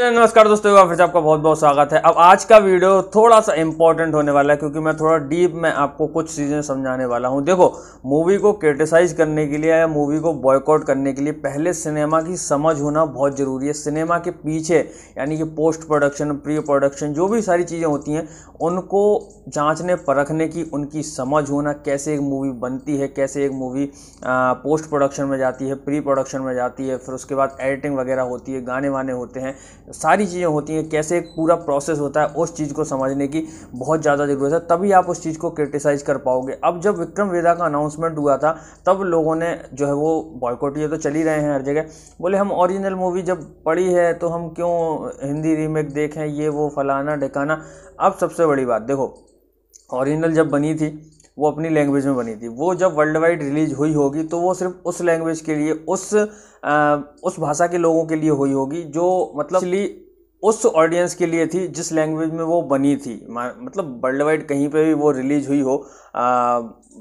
तो नमस्कार दोस्तों फिर से आपका बहुत बहुत स्वागत है अब आज का वीडियो थोड़ा सा इंपॉर्टेंट होने वाला है क्योंकि मैं थोड़ा डीप में आपको कुछ चीज़ें समझाने वाला हूं देखो मूवी को क्रिटिसाइज करने के लिए या मूवी को बॉयकॉट करने के लिए पहले सिनेमा की समझ होना बहुत ज़रूरी है सिनेमा के पीछे यानी कि पोस्ट प्रोडक्शन प्री प्रोडक्शन जो भी सारी चीज़ें होती हैं उनको जाँचने परखने की उनकी समझ होना कैसे एक मूवी बनती है कैसे एक मूवी पोस्ट प्रोडक्शन में जाती है प्री प्रोडक्शन में जाती है फिर उसके बाद एडिटिंग वगैरह होती है गाने वाने होते हैं सारी चीज़ें होती हैं कैसे एक पूरा प्रोसेस होता है उस चीज़ को समझने की बहुत ज़्यादा ज़रूरत है तभी आप उस चीज़ को क्रिटिसाइज़ कर पाओगे अब जब विक्रम वेदा का अनाउंसमेंट हुआ था तब लोगों ने जो है वो बॉयकॉट ये तो चल ही रहे हैं हर जगह बोले हम ओरिजिनल मूवी जब पढ़ी है तो हम क्यों हिंदी रीमेक देखें ये वो फलाना ढिकाना अब सबसे बड़ी बात देखो ओरिजिनल जब बनी थी वो अपनी लैंग्वेज में बनी थी वो जब वर्ल्ड वाइड रिलीज हुई होगी तो वो सिर्फ उस लैंग्वेज के लिए उस आ, उस भाषा के लोगों के लिए हुई होगी जो मतलब उस ऑडियंस के लिए थी जिस लैंग्वेज में वो बनी थी मतलब वर्ल्ड वाइड कहीं पे भी वो रिलीज हुई हो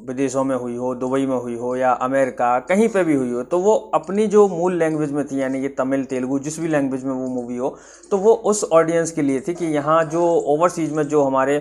विदेशों में हुई हो दुबई में हुई हो या अमेरिका कहीं पे भी हुई हो तो वो अपनी जो मूल लैंग्वेज में थी यानी कि तमिल तेलुगु जिस भी लैंग्वेज में वो मूवी हो तो वो उस ऑडियंस के लिए थी कि यहाँ जो ओवरसीज में जो हमारे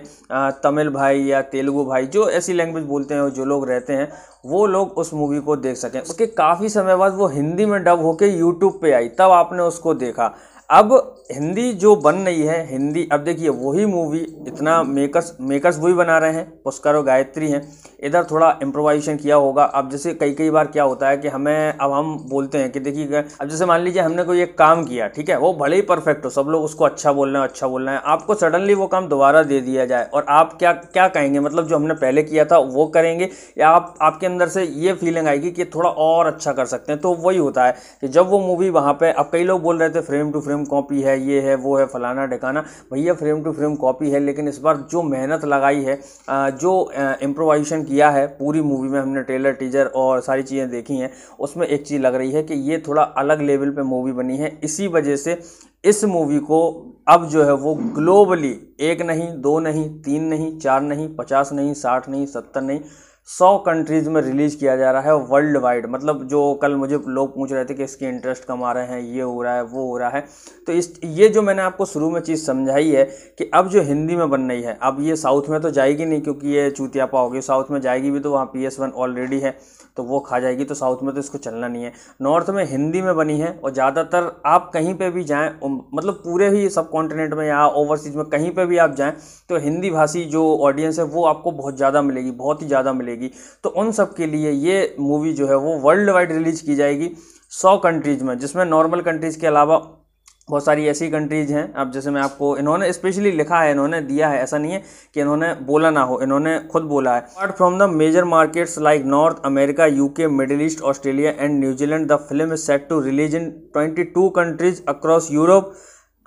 तमिल भाई या तेलुगु भाई जो ऐसी लैंग्वेज बोलते हैं जो लोग रहते हैं वो लोग उस मूवी को देख सकें उसके काफ़ी समय बाद वो हिंदी में डब होकर यूट्यूब पर आई तब आपने उसको देखा अब हिंदी जो बन रही है हिंदी अब देखिए वही मूवी इतना मेकर्स मेकर्स वही बना रहे हैं पुष्कर और गायत्री हैं इधर थोड़ा इम्प्रोवाइजेशन किया होगा अब जैसे कई कई बार क्या होता है कि हमें अब हम बोलते हैं कि देखिए अब जैसे मान लीजिए हमने कोई एक काम किया ठीक है वो भले ही परफेक्ट हो सब लोग उसको अच्छा बोलना है अच्छा बोलना है आपको सडनली वो काम दोबारा दे दिया जाए और आप क्या क्या कहेंगे मतलब जो हमने पहले किया था वो करेंगे या आप आपके अंदर से ये फीलिंग आएगी कि थोड़ा और अच्छा कर सकते हैं तो वही होता है कि जब वो मूवी वहाँ पर अब कई लोग बोल रहे थे frame to frame frame copy है ये है वो है फलाना ढिकाना भैया फ्रेम टू फ्रेम कॉपी है लेकिन इस बार जो मेहनत लगाई है जो इम्प्रोवाइजेशन किया है पूरी मूवी में हमने ट्रेलर टीजर और सारी चीज़ें देखी हैं उसमें एक चीज़ लग रही है कि ये थोड़ा अलग लेवल पर मूवी बनी है इसी वजह से इस मूवी को अब जो है वो ग्लोबली एक नहीं दो नहीं तीन नहीं चार नहीं पचास नहीं साठ नहीं सत्तर नहीं सौ कंट्रीज़ में रिलीज़ किया जा रहा है वर्ल्ड वाइड मतलब जो कल मुझे लोग पूछ रहे थे कि इसके इंटरेस्ट कम आ रहे हैं ये हो रहा है वो हो रहा है तो इस ये जो मैंने आपको शुरू में चीज़ समझाई है कि अब जो हिंदी में बन रही है अब ये साउथ में तो जाएगी नहीं क्योंकि ये चूतियापा होगी साउथ में जाएगी भी तो वहाँ पी एस वन ऑलरेडी है तो वो खा जाएगी तो साउथ में तो इसको चलना नहीं है नॉर्थ में हिंदी में बनी है और ज़्यादातर आप कहीं पर भी जाएँ मतलब पूरे ही सब कॉन्टिनेंट में या ओवरसीज़ में कहीं पर भी आप जाएँ तो हिंदी भाषी जो ऑडियंस है वो आपको बहुत ज़्यादा मिलेगी बहुत ही ज़्यादा मिलेगी मिलेगी तो उन सब के लिए ये मूवी जो है वो वर्ल्ड वाइड रिलीज की जाएगी सौ कंट्रीज़ में जिसमें नॉर्मल कंट्रीज़ के अलावा बहुत सारी ऐसी कंट्रीज़ हैं अब जैसे मैं आपको इन्होंने स्पेशली लिखा है इन्होंने दिया है ऐसा नहीं है कि इन्होंने बोला ना हो इन्होंने खुद बोला है apart from the major markets like North America UK Middle East Australia and New Zealand the film is set to release in twenty two countries across Europe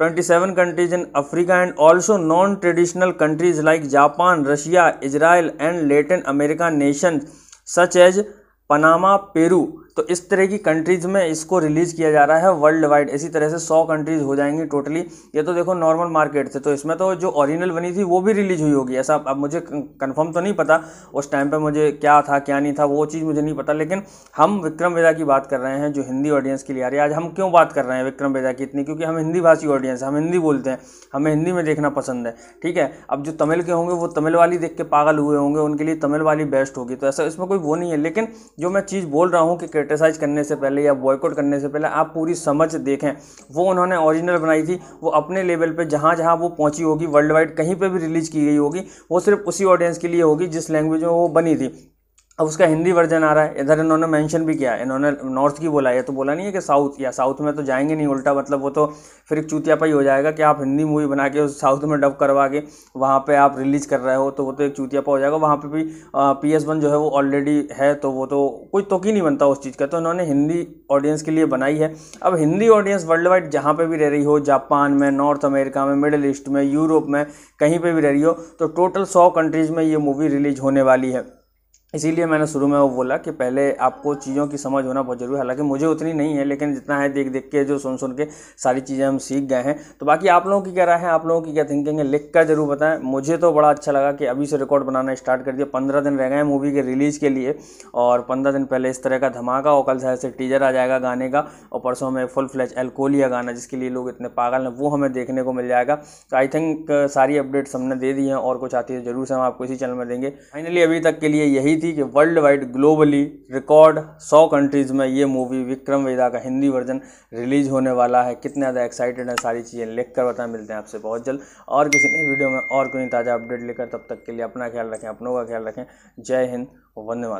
27 countries in Africa and also non-traditional countries like Japan, Russia, Israel and Latin American nations such as Panama, Peru तो इस तरह की countries में इसको release किया जा रहा है वर्ल्ड वाइड इसी तरह से सौ कंट्रीज़ हो जाएंगी टोटली ये तो देखो नॉर्मल मार्केट से तो इसमें तो जो ओरिजिनल बनी थी वो भी रिलीज़ हुई होगी ऐसा अब मुझे कंफर्म तो नहीं पता उस टाइम पर मुझे क्या था क्या नहीं था वो चीज़ मुझे नहीं पता लेकिन हम विक्रम वेदा की बात कर रहे हैं जो हिंदी ऑडियंस के लिए आ रही है आज हम क्यों बात कर रहे हैं विक्रम वेदा की इतनी क्योंकि हम हिंदी भाषी ऑडियंस हम हिंदी बोलते हैं हमें हिंदी में देखना पसंद है ठीक है अब जो तमिल के होंगे वो तमिल वाली देख के पागल हुए होंगे उनके लिए तमिल वाली बेस्ट होगी तो ऐसा इसमें कोई वो नहीं है लेकिन जो मैं चीज़ बोल रहा हूँ कि क्रिटिसाइज करने से पहले या बॉयकॉट करने से पहले आप पूरी समझ देखें वो उन्होंने ओरिजिनल बनाई थी वो अपने लेवल पर जहाँ जहाँ वो पहुँची होगी वर्ल्ड वाइड कहीं पर भी रिलीज की गई होगी वो सिर्फ उसी ऑडियंस के लिए होगी जिस लैंग्वेज में वो बनी थी अब उसका हिंदी वर्जन आ रहा है इधर इन्होंने मेंशन भी किया इन्होंने नॉर्थ की बोला है तो बोला नहीं है कि साउथ या साउथ में तो जाएंगे नहीं उल्टा मतलब वो तो फिर एक ही हो जाएगा कि आप हिंदी मूवी बना के उस साउथ में डब करवा के वहाँ पे आप रिलीज कर रहे हो तो वो तो एक चूतियापा हो जाएगा वहाँ पर भी पी एस वन जो है वो ऑलरेडी है तो वो तो कोई तो ही नहीं बनता उस चीज़ का तो इन्होंने हिंदी ऑडियंस के लिए बनाई है अब हिंदी ऑडियंस वर्ल्ड वाइड जहाँ पर भी रह रही हो जापान में नॉर्थ अमेरिका में मिडल ईस्ट में यूरोप में कहीं पर भी रह रही हो तो टोटल सौ कंट्रीज़ में ये मूवी रिलीज होने वाली है इसीलिए मैंने शुरू में वो बोला कि पहले आपको चीज़ों की समझ होना बहुत ज़रूरी है हालांकि मुझे उतनी नहीं है लेकिन जितना है देख देख के जो सुन सुन के सारी चीज़ें हम सीख गए हैं तो बाकी आप लोगों की क्या राय है आप लोगों की क्या थिंकिंग है लिख कर जरूर बताएं मुझे तो बड़ा अच्छा लगा कि अभी से रिकॉर्ड बनाना स्टार्ट कर दिया पंद्रह दिन रह गए मूवी के रिलीज़ के लिए और पंद्रह दिन पहले इस तरह का धमाका और कल शायद से टीजर आ जाएगा गाने का और परसों में फुल फ्लैच एल्कोलिया गाना जिसके लिए लोग इतने पागल हैं वो हमें देखने को मिल जाएगा तो आई थिंक सारी अपडेट्स हमने दे दी हैं और कुछ आती है ज़रूर से हम आपको इसी चैनल में देंगे फाइनली अभी तक के लिए यही थी कि world wide globally record 100 countries में ये मूवी विक्रम वेदा का हिंदी वर्जन रिलीज होने वाला है कितने ज़्यादा एक्साइटेड हैं सारी चीज़ें लिख कर बताएं मिलते हैं आपसे बहुत जल्द और किसी नई वीडियो में और कोई ताज़ा अपडेट लेकर तब तक के लिए अपना ख्याल रखें अपनों का ख्याल रखें जय हिंद वंदे माता